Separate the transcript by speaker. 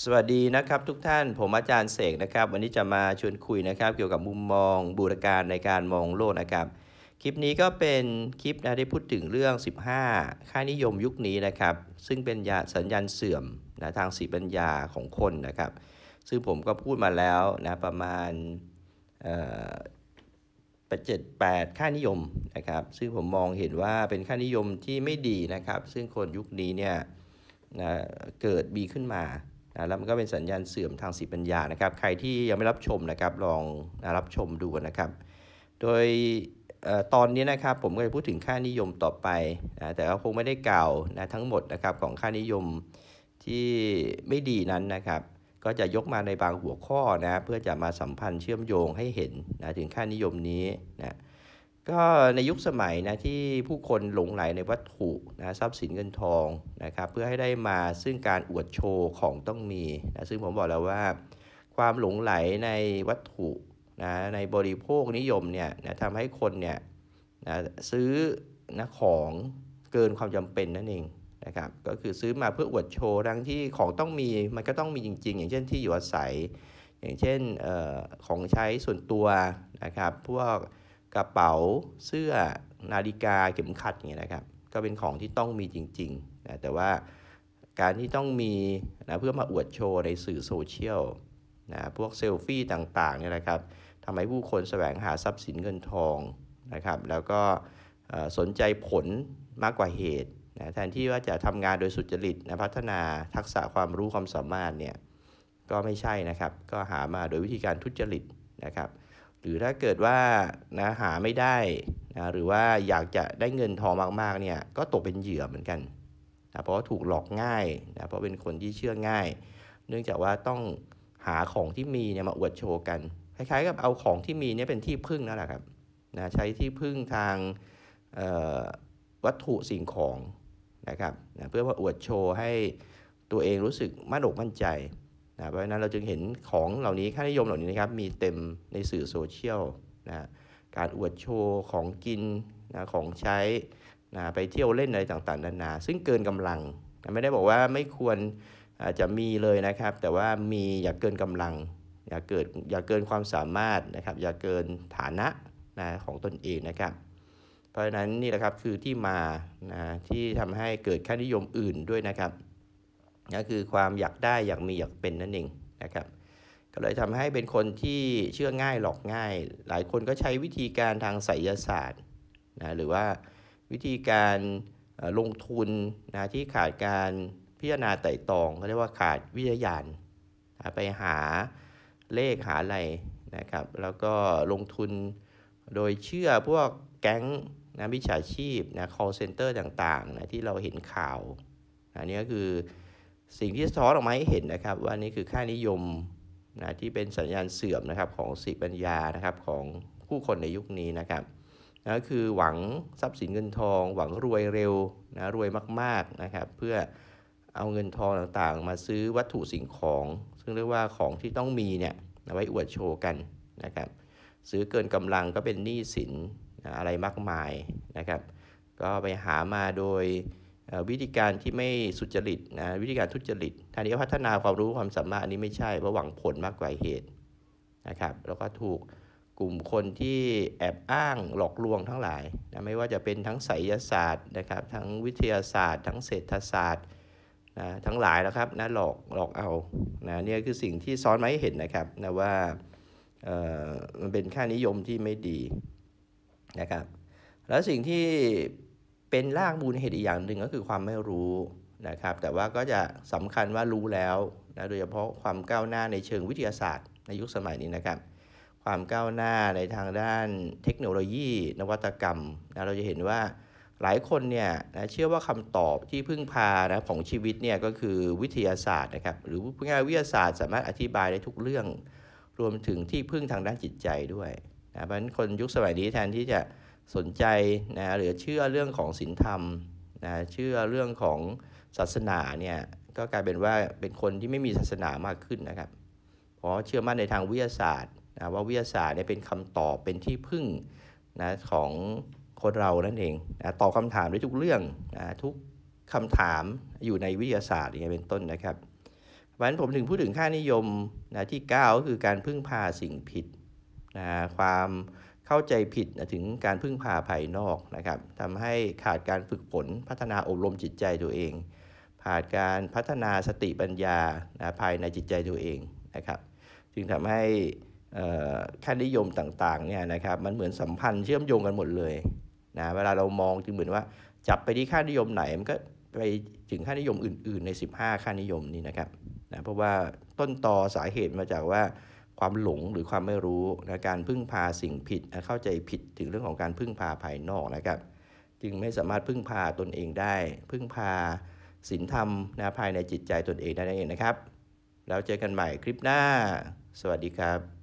Speaker 1: สวัสดีนะครับทุกท่าน ผมอาจารย์เสกนะครับ วันนี้จะมาชวนคุยนะครับ เกี่ยวกับมุมมองบูรการในการมองโลกนะครับคลิปนี้ก็เป็นคลิปนะที่พูดถึงเรื่อง 15 ค่านิยมยุคนี้นะครับซึ่งเป็นยาสัญญาณเสื่อมนะทางสีปัญญาของคนนะครับซึ่งผมก็พูดมาแล้ว นะประมาณเจ็ดแปดค่านิยม นะครับ ซึ่งผมมองเห็นว่าเป็นค่านิยมที่ไม่ดีนะครับซึ่งคนยุคนี้เนี่ยนะเกิดมีขึ้นมานะแล้วมันก็เป็นสัญญาณเสื่อมทางสีิปัญญานะครับ ใครที่ยังไม่รับชมนะครับ ลองรับชมดูนะครับ โดยตอนนี้นะครับ ผมก็จะพูดถึงค่านิยมต่อไปนะ แต่ก็คงไม่ได้กล่าวนะทั้งหมดนะครับของค่านิยมที่ไม่ดีนั้นนะครับ ก็จะยกมาในบางหัวข้อนะเพื่อจะมาสัมพันธ์เชื่อมโยงให้เห็นนะถึงค่านิยมนี้นะก็ในยุคสมัยนะ ที่ผู้คนหลงไหลในวัตถุนะทรัพย์สินเงินทองนะครับเพื่อให้ได้มาซึ่งการอวดโชว์ของต้องมีนะซึ่งผมบอกแล้วว่า ความหลงไหลในวัตถุนะในบริโภคนิยมเนี่ยนะทำให้คนเนี่ยนะซื้อนะของเกินความจำเป็นนั่นเองนะครับก็คือซื้อมาเพื่ออวดโชว์ดังที่ของต้องมีมันก็ต้องมีจริง ๆ อย่างเช่นที่อยู่อาศัย อย่างเช่นออของใช้ส่วนตัวนะครับพวกกระเป๋าเสื้อนาฬิกาเข็มขัดอย่างเงี้ยนะครับ ก็เป็นของที่ต้องมีจริงๆนะแต่ว่าการที่ต้องมีนะเพื่อมาอวดโชว์ในสื่อโซเชียลนะพวกเซลฟี่ต่างๆเนี่ยนะครับทำให้ผู้คนแสวงหาทรัพย์สินเงินทองนะครับ แล้วก็สนใจผลมากกว่าเหตุนะแทนที่ว่าจะทำงานโดยสุจริตนะพัฒนาทักษะความรู้ความสามารถเนี่ยก็ไม่ใช่นะครับ ก็หามาโดยวิธีการทุจริตนะครับหรือถ้าเกิดว่านะหาไม่ได้นะหรือว่าอยากจะได้เงินทองมากๆ เนี่ย ก็ตกเป็นเหยื่อเหมือนกันนะเพราะาถูกหลอกง่ายนะเพราะเป็นคนที่เชื่อง่าย เนื่องจากว่าต้องหาของที่มีเนี่ยมาอวดโชว์กันคล้ายๆ กับเอาของที่มีเนี่ยเป็นที่พึ่งนั่นแหละครับนะใช้ที่พึ่งทางวัตถุสิ่งของนะครับนะเพื่อมาอวดโชว์ให้ตัวเองรู้สึกมั่นอกมั่นใจะเพราะฉะนั้นเราจึงเห็นของเหล่านี้ค่านิยมเหล่านี้นะครับมีเต็มในสื่อโซเชียลนะการอวดโชว์ของกินนะของใช้นะไปเที่ยวเล่นอะไรต่างๆนานาซึ่งเกินกำลังนะไม่ได้บอกว่าไม่ควรอาจจะมีเลยนะครับ แต่ว่ามีอย่าเกินกำลังอย่าเกิดอย่าเกินความสามารถนะครับ อย่าเกินฐานะนะของตนเองนะครับ เพราะฉะนั้นนี่แหละครับคือที่มานะที่ทำให้เกิดค่านิยมอื่นด้วยนะครับนะคือความอยากได้อยากมีอยากเป็นนั่นเองนะครับ ก็เลยทำให้เป็นคนที่เชื่อง่ายหลอกง่าย หลายคนก็ใช้วิธีการทางไสยศาสตร์นะหรือว่าวิธีการลงทุนนะที่ขาดการพิจารณาไต่ตองเขาเรียกว่าขาดวิทยานไปหาเลขหาอะไรนะครับแล้วก็ลงทุนโดยเชื่อพวกแก๊งนะวิชาชีพนะ call center ต่างๆนะที่เราเห็นข่าวอันนี้ก็คือสิ่งที่สะท้อนออกมาให้เห็นนะครับว่านี่คือค่านิยมนะที่เป็นสัญญาณเสื่อมนะครับของสิปัญญานะครับของผู้คนในยุคนี้นะครับนะคือหวังทรัพย์สินเงินทอง หวังรวยเร็วนะรวยมากๆนะครับเพื่อเอาเงินทองต่างๆ มาซื้อวัตถุสิ่งของ ซึ่งเรียกว่าของที่ต้องมีเนี่ยไว้อวดโชว์กันนะครับซื้อเกินกำลังก็เป็นหนี้สินอะไรมากมายนะครับก็ไปหามาโดยวิธีการที่ไม่สุจริตนะวิธีการทุจริตทางนี้พัฒนาความรู้ความสามารถอันนี้ไม่ใช่เพราะหวังผลมากกว่าเหตุนะครับแล้วก็ถูกกลุ่มคนที่แอบอ้างหลอกลวงทั้งหลายนะไม่ว่าจะเป็นทั้งไสยศาสตร์นะครับทั้งวิทยาศาสตร์ ทั้งเศรษฐศาสตร์นะทั้งหลายนะครับนะหลอกหลอกเอานะนี่คือสิ่งที่ซ้อนมาให้เห็นนะครับนะว่ามันเป็นค่านิยมที่ไม่ดีนะครับแล้วสิ่งที่เป็นรากบูลเหตุอีกอย่างหนึ่งก็คือความไม่รู้นะครับแต่ว่าก็จะสำคัญว่ารู้แล้วนะโดยเฉพาะความก้าวหน้าในเชิงวิทยาศาสตร์ในยุคสมัยนี้นะครับ ความก้าวหน้าในทางด้านเทคโนโลยี นวัตกรรมนะเราจะเห็นว่าหลายคนเนี่ยนะเชื่อว่าคำตอบที่พึ่งพานะของชีวิตเนี่ยก็คือวิทยาศาสตร์นะครับหรือพูดง่ายวิทยาศาสตร์ สามารถอธิบายได้ทุกเรื่อง รวมถึงที่พึ่งทางด้านจิตใจด้วยนะเพราะฉะนั้นคนยุคสมัยนี้แทนที่จะสนใจนะหรือเชื่อเรื่องของศีลธรรมนะเชื่อเรื่องของศาสนาเนี่ยก็กลายเป็นว่าเป็นคนที่ไม่มีศาสนามากขึ้นนะครับเพราะเชื่อมั่นในทางวิทยาศาสตร์นะว่าวิทยาศาสตร์เนี่ยเป็นคำตอบเป็นที่พึ่งนะของคนเรานั่นเองนะตอบคาถามได้ทุกเรื่องนะทุกคำถามอยู่ในวิทยาศาสตร์อย่างเป็นต้นนะครับเพราะฉะนั้นผมถึงพูดถึงค่านิยมนะที่9ก็คือการพึ่งพาสิ่งผิดนะความเข้าใจผิดถึงการพึ่งพาภายนอกนะครับทำให้ขาดการฝึกฝนพัฒนาอบรมจิตใจตัวเองขาดการพัฒนาสติปัญญาภายในจิตใจตัวเองนะครับจึงทำให้ค่านิยมต่างๆเนี่ยนะครับมันเหมือนสัมพันธ์เชื่อมโยงกันหมดเลยนะเวลาเรามองจึงเหมือนว่าจับไปที่ค่านิยมไหนมันก็ไปถึงค่านิยมอื่น ๆ ใน 15ค่านิยมนี่นะครับนะเพราะว่าต้นตอสาเหตุมาจากว่าความหลงหรือความไม่รู้นะการพึ่งพาสิ่งผิด เข้าใจผิดถึงเรื่องของการพึ่งพาภายนอกนะครับ จึงไม่สามารถพึ่งพาตนเองได้พึ่งพาศีลธรรมนะภายในจิตใจตนเองได้นั่นเองนะครับ แล้วเจอกันใหม่คลิปหน้า สวัสดีครับ